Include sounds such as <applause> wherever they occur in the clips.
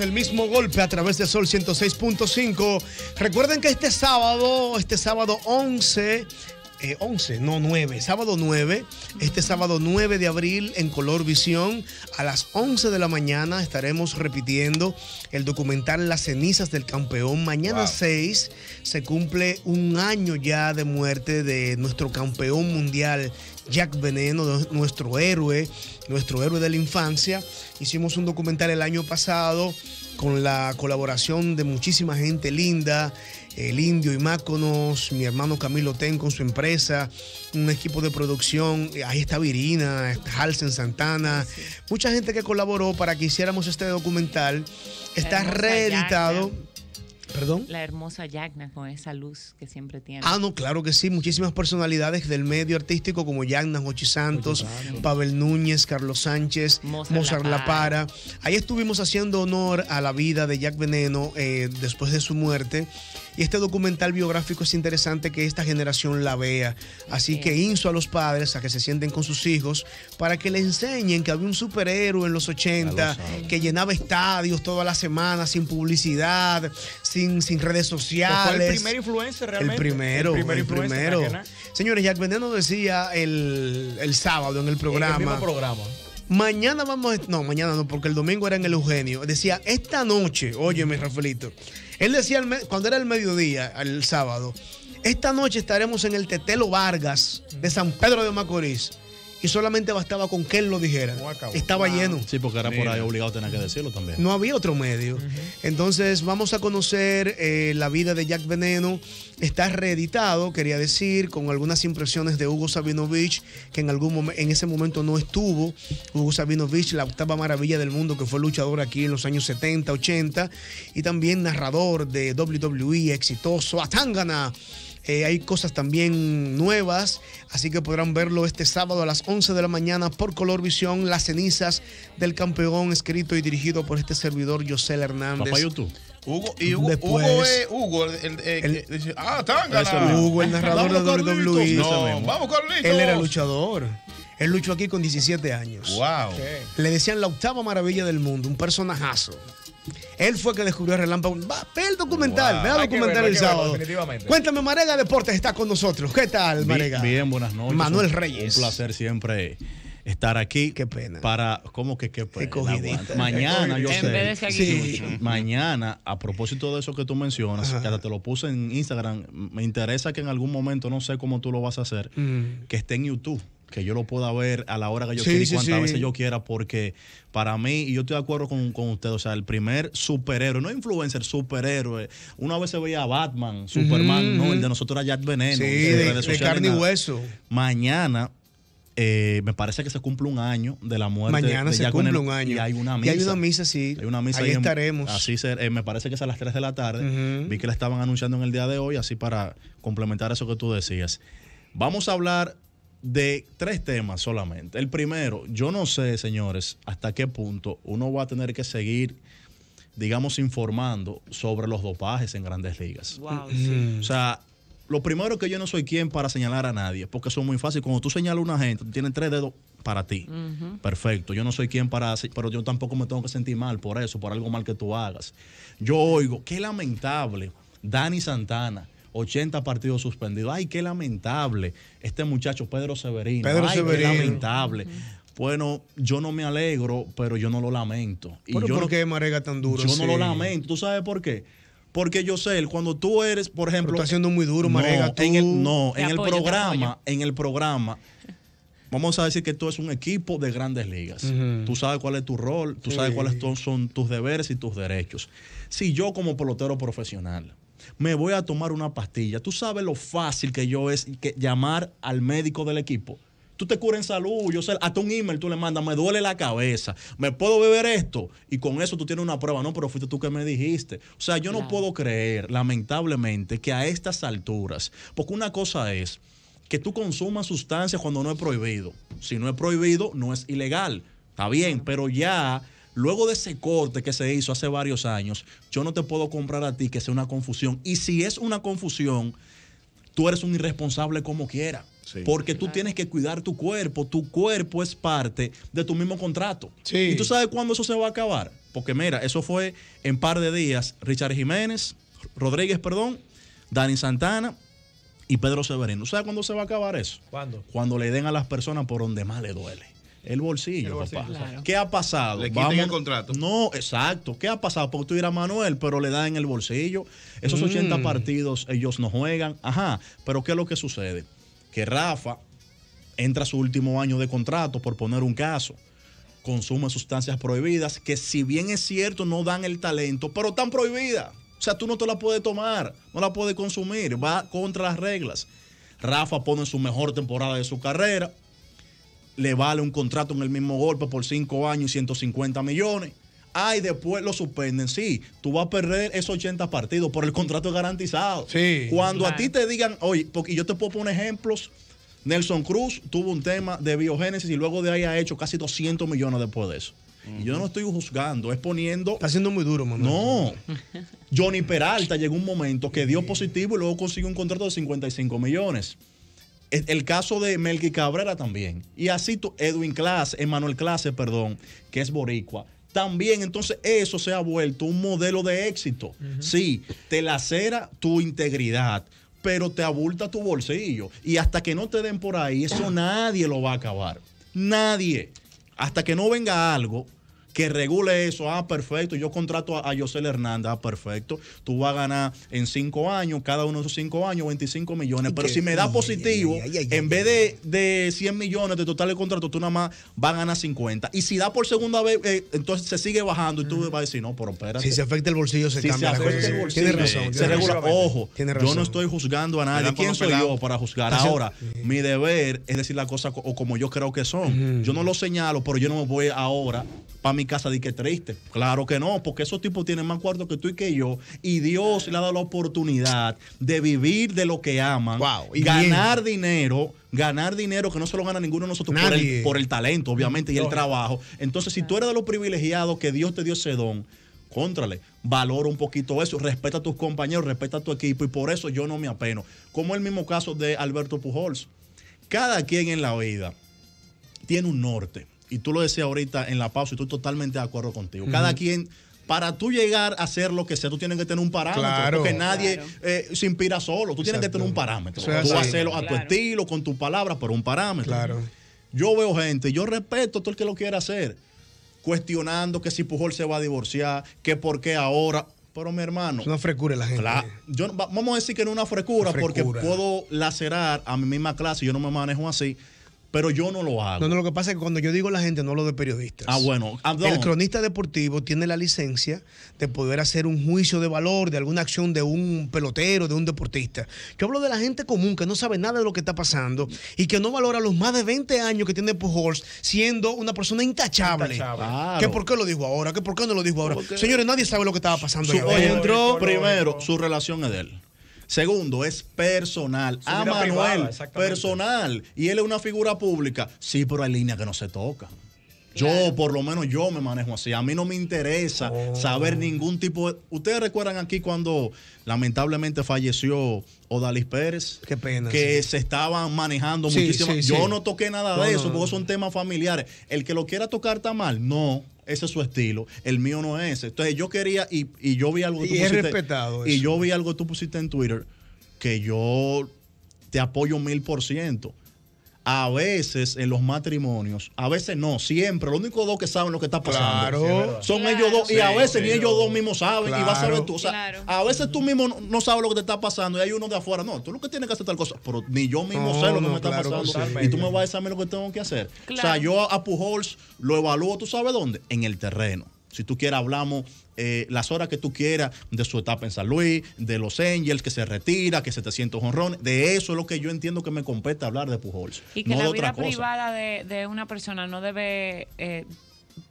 el mismo golpe a través de Sol 106.5. Recuerden que este sábado, este sábado 11, 11, eh, no 9, sábado 9, este sábado 9 de abril en Color Visión, a las 11 de la mañana estaremos repitiendo el documental Las cenizas del campeón. Mañana 6 se cumple un año ya de muerte de nuestro campeón mundial. Jack Veneno, nuestro héroe, nuestro héroe de la infancia. Hicimos un documental el año pasado con la colaboración de muchísima gente linda, el Indio y Máconos, mi hermano Camilo Ten con su empresa, un equipo de producción, eh, ahí está Virina, Halsen Santana, ah, mucha gente que colaboró para que hiciéramos este documental. Está reeditado. Perdón. La hermosa Yagna con esa luz que siempre tiene. Ah, no, claro que sí. Muchísimas personalidades del medio artístico como Yagna, Jochi Santos, Pavel Núñez, Carlos Sánchez, Mozart, La Para. Ahí estuvimos haciendo honor a la vida de Jack Veneno eh, después de su muerte. Y este documental biográfico es interesante que esta generación la vea. Así que inso a los padres a que se sienten con sus hijos para que le enseñen que había un superhéroe en los 80 que llenaba estadios toda la semana sin publicidad, sin, sin redes sociales. el primer influencer realmente. El primero, el, primero. Señores, Jack Veneno decía el, sábado en el programa. El programa. Mañana vamos, no, mañana no, porque el domingo era en el Eugenio. Decía, esta noche, óyeme, Rafaelito, él decía cuando era el mediodía, el sábado, esta noche estaremos en el Tetelo Vargas de San Pedro de Macorís y solamente bastaba con que él lo dijera. Estaba lleno. Sí, porque era por ahí obligado a tener que decirlo también. No había otro medio. Entonces, vamos a conocer eh, la vida de Jack Veneno. Está reeditado, quería decir, con algunas impresiones de Hugo Sabinovich, que en algún en ese momento no estuvo. Hugo Sabinovich, la octava maravilla del mundo, que fue luchador aquí en los años 70, 80, y también narrador de WWE, exitoso, Atangana eh, hay cosas también nuevas, así que podrán verlo este sábado a las 11 de la mañana por Colorvisión Las cenizas del campeón, escrito y dirigido por este servidor José Hernández. YouTube. Hugo, y Hugo, eh, Hugo, el, ah, Hugo, el narrador de WWE. No, vamos, Él era luchador. Él luchó aquí con 17 años. Wow. Le decían la octava maravilla del mundo, un personajazo. Él fue que descubrió el relámpago. ve el documental, ve el documental el sábado. Cuéntame, Marega Deportes está con nosotros. ¿Qué tal, Marega? Bien, buenas noches. Manuel Reyes. Un placer siempre estar aquí. Qué pena. Para, ¿cómo que qué pena? mañana, yo sí. Mañana, a propósito de eso que tú mencionas, que hasta te lo puse en Instagram, me interesa que en algún momento, no sé cómo tú lo vas a hacer, mm. que esté en YouTube que yo lo pueda ver a la hora que yo quiera y veces yo quiera, porque para mí, y yo estoy de acuerdo con, con usted, o sea, el primer superhéroe, no influencer, superhéroe. Una vez se veía a Batman, Superman, no, el de nosotros era Jack Veneno, de, carne y hueso. Mañana eh, me parece que se cumple un año de la muerte Mañana se cumple un año. Y hay una misa. Y hay una misa, sí. Hay una misa. Ahí, estaremos. así eh, me parece que es a las 3 de la tarde. Vi que la estaban anunciando en el día de hoy, así para complementar eso que tú decías. Vamos a hablar de tres temas solamente. El primero, yo no sé, señores, hasta qué punto uno va a tener que seguir, digamos, informando sobre los dopajes en grandes ligas. O sea, lo primero que yo no soy quien para señalar a nadie, porque son muy fácil. Cuando tú señalas a una gente, tienes tres dedos para ti. Perfecto. Yo no soy quien para, pero yo tampoco me tengo que sentir mal por eso, por algo mal que tú hagas. Yo oigo, qué lamentable, Dani Santana 80 partidos suspendidos. Ay, qué lamentable. Este muchacho Pedro Severino. Pedro Ay, Severino. lamentable. Bueno, yo no me alegro, pero yo no lo lamento. yo por qué Marega tan duro? Yo no lo lamento. ¿Tú sabes por qué? Porque yo sé, cuando tú eres, por ejemplo. Pero está siendo muy duro, Marega. No, en el, programa, en el programa. Vamos a decir que tú eres un equipo de grandes ligas. Tú sabes cuál es tu rol, tú sabes cuáles son tus deberes y tus derechos. Si yo como pelotero profesional, me voy a tomar una pastilla. Tú sabes lo fácil que yo es que llamar al médico del equipo. Tú te curas en salud, yo sé, hasta un email tú le mandas, me duele la cabeza, me puedo beber esto y con eso tú tienes una prueba, no, pero fuiste tú que me dijiste. O sea, yo no puedo creer, lamentablemente, que a estas alturas, porque una cosa es que tú consumas sustancias cuando no es prohibido. Si no es prohibido, no es ilegal. Está bien, pero ya Luego de ese corte que se hizo hace varios años, yo no te puedo comprar a ti que sea una confusión. Y si es una confusión, tú eres un irresponsable como quiera. Porque tú tienes que cuidar tu cuerpo. Tu cuerpo es parte de tu mismo contrato. ¿Y tú sabes cuándo eso se va a acabar? Porque mira, eso fue en par de días. Richard Jiménez, Rodríguez, perdón, Dani Santana y Pedro Severino. ¿Sabes cuándo se va a acabar eso? ¿Cuándo? Cuando le den a las personas por donde más le duele el bolsillo, papá. ¿Qué ha pasado? Le quiten el contrato. No, exacto. ¿Qué ha pasado? Porque tú dirás, Manuel, pero le dan en el bolsillo. Esos 80 mm. partidos ellos no juegan. Ajá, pero ¿qué es lo que sucede? Que Rafa entra a su último año de contrato, por poner un caso consume sustancias prohibidas que si bien es cierto no dan el talento, pero están prohibidas. O sea, tú no te la puedes tomar, no la puedes consumir, va contra las reglas. Rafa pone su mejor temporada de su carrera, le vale un contrato en el mismo golpe por 5 años y 150 millones. Ay, después lo suspenden. Sí, tú vas a perder esos 80 partidos por el contrato garantizado. Sí, Cuando a ti te digan, oye, porque yo te puedo poner ejemplos. Nelson Cruz tuvo un tema de biogénesis y luego de ahí ha hecho casi 200 millones después de eso. Y Yo no estoy juzgando, es poniendo. Está siendo muy duro, mamá. No. <laughs> Johnny Peralta llegó un momento que dio positivo y luego consiguió un contrato de 55 millones el caso de Melky Cabrera también. Y así Edwin Clase, Emanuel Clase, perdón, que es boricua. También, entonces, eso se ha vuelto un modelo de éxito. Sí, te lacera tu integridad, pero te abulta tu bolsillo. Y hasta que no te den por ahí, eso nadie lo va a acabar. Nadie. Hasta que no venga algo que regule eso. Ah, perfecto. Yo contrato a, a José Hernández. Ah, perfecto. Tú vas a ganar en cinco años, cada uno de esos cinco años, 25 millones. Pero si me da positivo, en vez de, de 100 millones de total de contrato, tú nada más vas a ganar 50. Y si da por segunda vez, eh, entonces se sigue bajando y tú vas a decir, no, pero espérate. Si se afecta el bolsillo, se cambia. tiene razón. Se regula. Ojo, yo no estoy juzgando a nadie. ¿Quién soy yo para juzgar? Ahora, mi deber es decir las cosas o como yo creo que son. Yo no lo señalo, pero yo no me voy ahora para mi casa de que triste. Claro que no, porque esos tipos tienen más cuarto que tú y que yo. Y Dios le ha dado la oportunidad de vivir de lo que aman, y ganar dinero ganar dinero que no se lo gana ninguno de nosotros por el, por el, talento, obviamente, y el trabajo. Entonces, si tú eres de los privilegiados que Dios te dio ese don, contrale, valora un poquito eso, respeta a tus compañeros, respeta a tu equipo, y por eso yo no me apeno. Como el mismo caso de Alberto Pujols. Cada quien en la vida tiene un norte y tú lo decías ahorita en la pausa, y estoy totalmente de acuerdo contigo. Cada quien para tú llegar a hacer lo que sea, tú tienes que tener un parámetro. porque nadie eh, se inspira solo. Tú tienes que tener un parámetro. tú vas a hacerlo a tu estilo, con tus palabras, pero un parámetro. Yo veo gente, yo respeto a todo el que lo quiera hacer, cuestionando que si Pujol se va a divorciar, que por qué ahora. Pero mi hermano. Es una frescura la gente. vamos a decir que no es una frescura, porque puedo lacerar a mi misma clase, yo no me manejo así pero yo no lo hago. No, no, lo que pasa es que cuando yo digo la gente, no lo de periodistas. Ah, bueno. Ah, El cronista deportivo tiene la licencia de poder hacer un juicio de valor de alguna acción de un pelotero, de un deportista. Yo hablo de la gente común que no sabe nada de lo que está pasando y que no valora los más de 20 años que tiene Pujols siendo una persona intachable. ¿Qué por qué lo dijo ahora? ¿Qué por qué no lo dijo ahora? Señores, nadie sabe lo que estaba pasando. Su, entró primero, su relación es de él. Segundo, es personal. Ah, a Manuel, personal. Y él es una figura pública. Sí, pero hay líneas que no se tocan. Yo, por lo menos, yo me manejo así. A mí no me interesa oh. saber ningún tipo de. ¿Ustedes recuerdan aquí cuando lamentablemente falleció Odalis Pérez? Qué pena. Que se estaban manejando muchísimo. yo no toqué nada de eso, porque son temas familiares. El que lo quiera tocar está mal. No. Ese es su estilo, el mío no es ese. Entonces yo quería, y, y yo vi algo pusiste. y yo vi algo que tú pusiste en Twitter, que yo te apoyo mil por ciento a veces en los matrimonios, a veces no, siempre, los únicos dos que saben lo que está pasando son ellos dos, y a veces ni ellos dos mismos saben, y vas a saber tú. O sea, a veces tú mismo no sabes lo que te está pasando, y hay uno de afuera, no, tú lo que tienes que hacer tal cosa, pero ni yo mismo sé lo que me está pasando, y tú me vas a decir lo que tengo que hacer. O sea, yo a Pujols lo evalúo, ¿tú sabes dónde? En el terreno. Si tú quieres, hablamos eh, las horas que tú quieras de su etapa en San Luis, de los Angels, que se retira, que se 700 honrón. De eso es lo que yo entiendo que me compete hablar de Pujols. Y que la vida privada de, una persona no debe. Eh,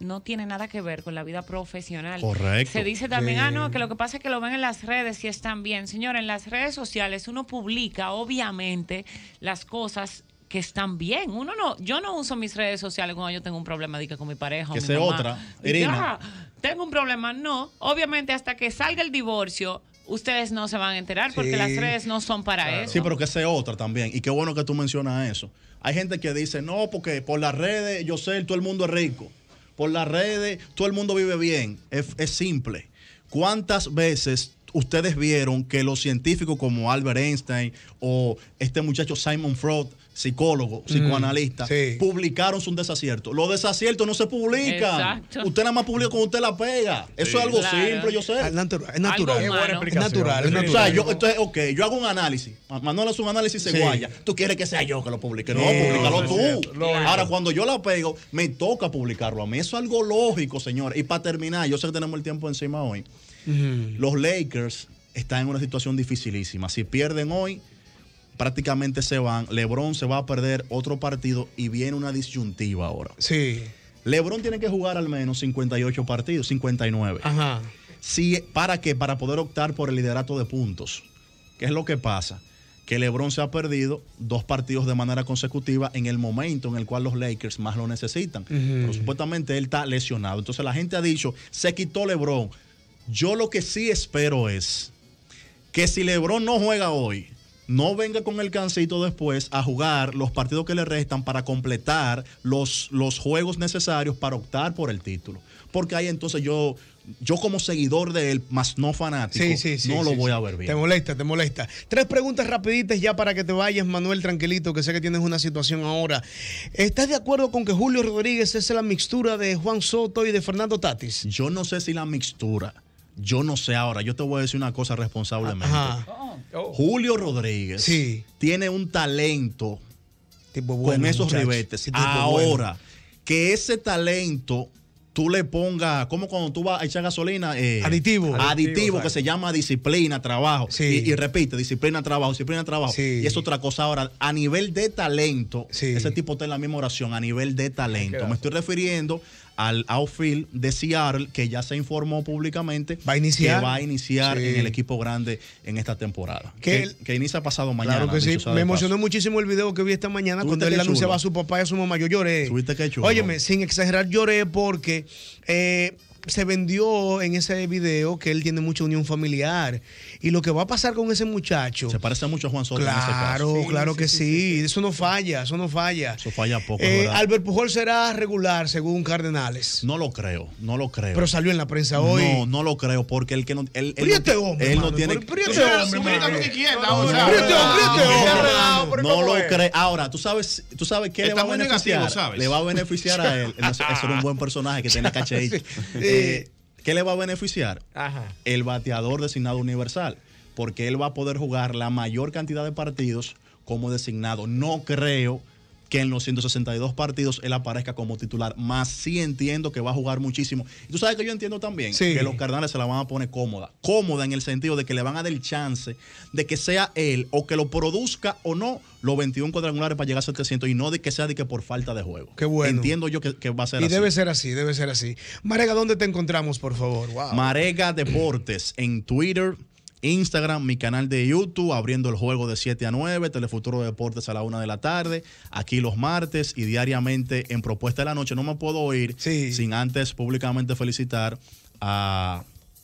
no tiene nada que ver con la vida profesional. Correcto. Se dice también, ah, no, que lo que pasa es que lo ven en las redes y están bien. Señor, en las redes sociales uno publica, obviamente, las cosas que están bien. Uno no, yo no uso mis redes sociales cuando yo tengo un problema con mi pareja. Que sea otra. Irina. Ah, tengo un problema. No, obviamente hasta que salga el divorcio, ustedes no se van a enterar porque las redes no son para eso. Sí, pero que sea otra también. Y qué bueno que tú mencionas eso. Hay gente que dice, no, porque por las redes, yo sé, todo el mundo es rico. Por las redes, todo el mundo vive bien. Es, es simple. ¿Cuántas veces ustedes vieron que los científicos como Albert Einstein o este muchacho Simon Freud, psicólogo, mm, psicoanalista, publicaron su desacierto Los desaciertos no se publican. Usted nada más publica cuando usted la pega. Eso es algo simple, yo sé. Ah, es natural. Es natural. natural. O sea, yo, entonces, ok, yo hago un análisis. Manuel hace un análisis y se guaya. Tú quieres que sea yo que lo publique. No, publicarlo tú. Ahora, cuando yo la pego, me toca publicarlo a mí. Eso es algo lógico, señores. Y para terminar, yo sé que tenemos el tiempo encima hoy. Los Lakers están en una situación dificilísima. Si pierden hoy, prácticamente se van. LeBron se va a perder otro partido y viene una disyuntiva ahora. Sí. LeBron tiene que jugar al menos 58 partidos, 59. Ajá. ¿Para qué? Para poder optar por el liderato de puntos. ¿Qué es lo que pasa? Que LeBron se ha perdido dos partidos de manera consecutiva en el momento en el cual los Lakers más lo necesitan. Pero supuestamente él está lesionado. Entonces la gente ha dicho, se quitó LeBron, yo lo que sí espero es que si Lebron no juega hoy, no venga con el cansito después a jugar los partidos que le restan para completar los, los juegos necesarios para optar por el título. Porque ahí entonces yo, yo como seguidor de él, más no fanático, no lo voy a ver bien. Te molesta, te molesta. Tres preguntas rapiditas ya para que te vayas, Manuel, tranquilito, que sé que tienes una situación ahora. ¿Estás de acuerdo con que Julio Rodríguez es la mixtura de Juan Soto y de Fernando Tatis? Yo no sé si la mixtura yo no sé ahora, yo te voy a decir una cosa responsablemente. Oh, oh. Julio Rodríguez tiene un talento con esos ribetes. ahora, que ese talento tú le pongas, como cuando tú vas a echar gasolina, eh, aditivo. aditivo. que se llama disciplina, trabajo. Y, repite, disciplina, trabajo, disciplina, trabajo. Y es otra cosa ahora, a nivel de talento, ese tipo está en la misma oración, a nivel de talento. Me estoy refiriendo al outfield de Seattle, que ya se informó públicamente que va a iniciar en el equipo grande en esta temporada. Que, que, inicia pasado mañana. Claro que sí. Me emocionó muchísimo el video que vi esta mañana cuando él anunciaba a su papá y a su mamá. Yo lloré. Tuviste Óyeme, sin exagerar, lloré porque eh, se vendió en ese video que él tiene mucha unión familiar. Y lo que va a pasar con ese muchacho. Se parece mucho a Juan Soto. Claro, en ese caso. claro que sí, Eso no falla, eso no falla. Eso falla poco. Eh, Albert Pujol será regular, según Cardenales. No lo creo, no lo creo. Pero salió en la prensa hoy. No, no lo creo, porque el que no. Él, él, hombre, no tiene. Priete hombre, No lo creo. Ahora, tú sabes, tú sabes que le va a beneficiar. Le va a beneficiar a él. Es un buen personaje que tiene <laughs> Sí ¿Qué le va a beneficiar? El bateador designado universal, porque él va a poder jugar la mayor cantidad de partidos como designado. No creo que en los 162 partidos él aparezca como titular. Más sí entiendo que va a jugar muchísimo. Y tú sabes que yo entiendo también que los Cardenales se la van a poner cómoda. Cómoda en el sentido de que le van a dar el chance de que sea él o que lo produzca o no los 21 cuadrangulares para llegar a 700 y no de que sea de que por falta de juego. Qué bueno. Entiendo yo que, va a ser así. Y debe ser así, debe ser así. Marega, ¿dónde te encontramos, por favor? Marega Deportes en Twitter, Instagram, mi canal de YouTube, abriendo el juego de 7 a 9, Telefuturo Deportes a la 1 de la tarde, aquí los martes y diariamente en Propuesta de la Noche. No me puedo oír sin antes públicamente felicitar a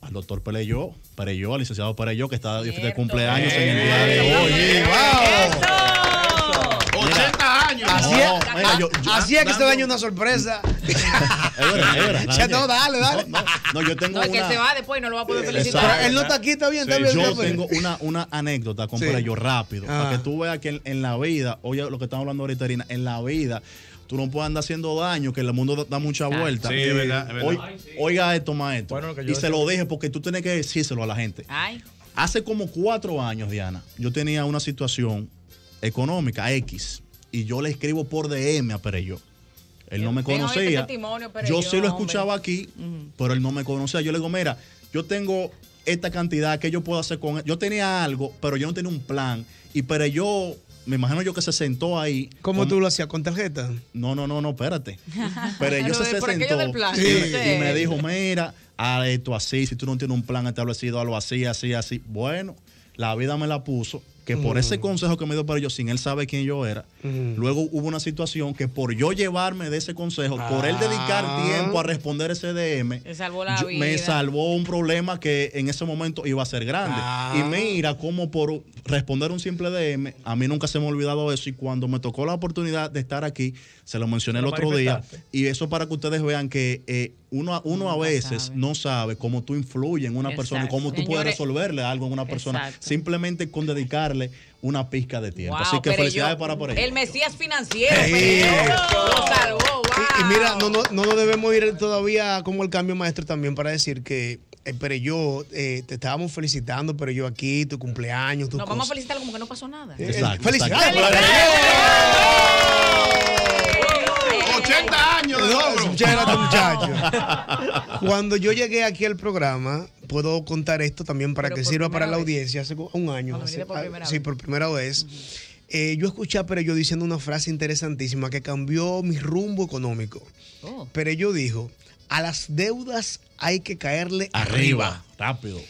al doctor Pereyó, ello al licenciado Pereyó, que está de cumpleaños en el día de eh. hoy. ¡Wow! ¡80 años! Así es, que este ah, año una sorpresa. <laughs> no, dale, dale. No, yo tengo. una... que se va después y no lo va a poder felicitar. él no está aquí, está bien, está bien. Yo tengo una, una anécdota, con sí. rápido. Para que ah. tú veas que en, la vida, oye, lo que estamos hablando ahorita, Irina, en la vida. Tú no puedes andar haciendo daño, que el mundo da, mucha vuelta. sí, es verdad, Oiga, esto, maestro. y se lo dije porque tú tienes que decírselo a la gente. Ay. Hace como cuatro años, Diana, yo tenía una situación económica, X, y yo le escribo por DM a Perello él no me conocía. Yo sí lo escuchaba aquí, pero él no me conocía. Yo le digo, mira, yo tengo esta cantidad, que yo puedo hacer con él? Yo tenía algo, pero yo no tenía un plan. Y pero yo, me imagino yo que se sentó ahí. ¿Cómo tú lo hacías? ¿Con tarjeta? No, no, no, no, espérate. <laughs> Pero yo se, sentó Y, me dijo, mira, haz esto así, si tú no tienes un plan establecido, algo así, así, así. Bueno, la vida me la puso que por ese consejo que me dio para ellos sin él sabe quién yo era, luego hubo una situación que por yo llevarme de ese consejo, por él dedicar ah. tiempo a responder ese DM, me salvó un problema que en ese momento iba a ser grande. Y ah. mira cómo por responder un simple DM, a mí nunca se me ha olvidado eso y cuando me tocó la oportunidad de estar aquí, se lo mencioné el otro día, y eso para que ustedes vean que... Eh, uno, uno a veces no sabe cómo tú influyes en una persona y cómo tú puedes resolverle algo en una persona simplemente con dedicarle una pizca de tiempo. Así que felicidades para por eso El Mesías financiero. Y, mira, no, debemos ir todavía como el cambio maestro también para decir que eh, pero yo eh, te estábamos felicitando, pero yo aquí, tu cumpleaños, tu. Nos vamos a felicitar como que no pasó nada. Exacto. ¡Felicidades! ¡Felicidades! 80 años de era muchacho. <laughs> Cuando yo llegué aquí al programa, puedo contar esto también para que sirva para la audiencia. Hace un año. por sí, por primera vez. Eh, yo escuché a Perello diciendo una frase interesantísima que cambió mi rumbo económico. Oh. Perello dijo, a las deudas hay que caerle arriba. Rápido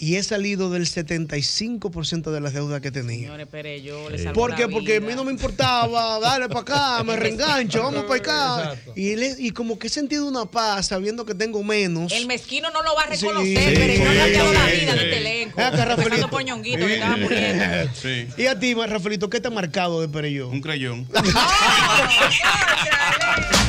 y he salido del 75% de las deudas que tenía. Señores, les ¿Por qué? Porque a mí no me importaba, <laughs> dale para acá, me reengancho, vamos para acá. Y, y, como que he sentido una paz sabiendo que tengo menos. El mezquino no lo va a reconocer, pero cambiado la vida de Telenco. estaba Y a ti, Rafaelito, ¿qué te ha marcado de Pereyó? Un crayón. <laughs>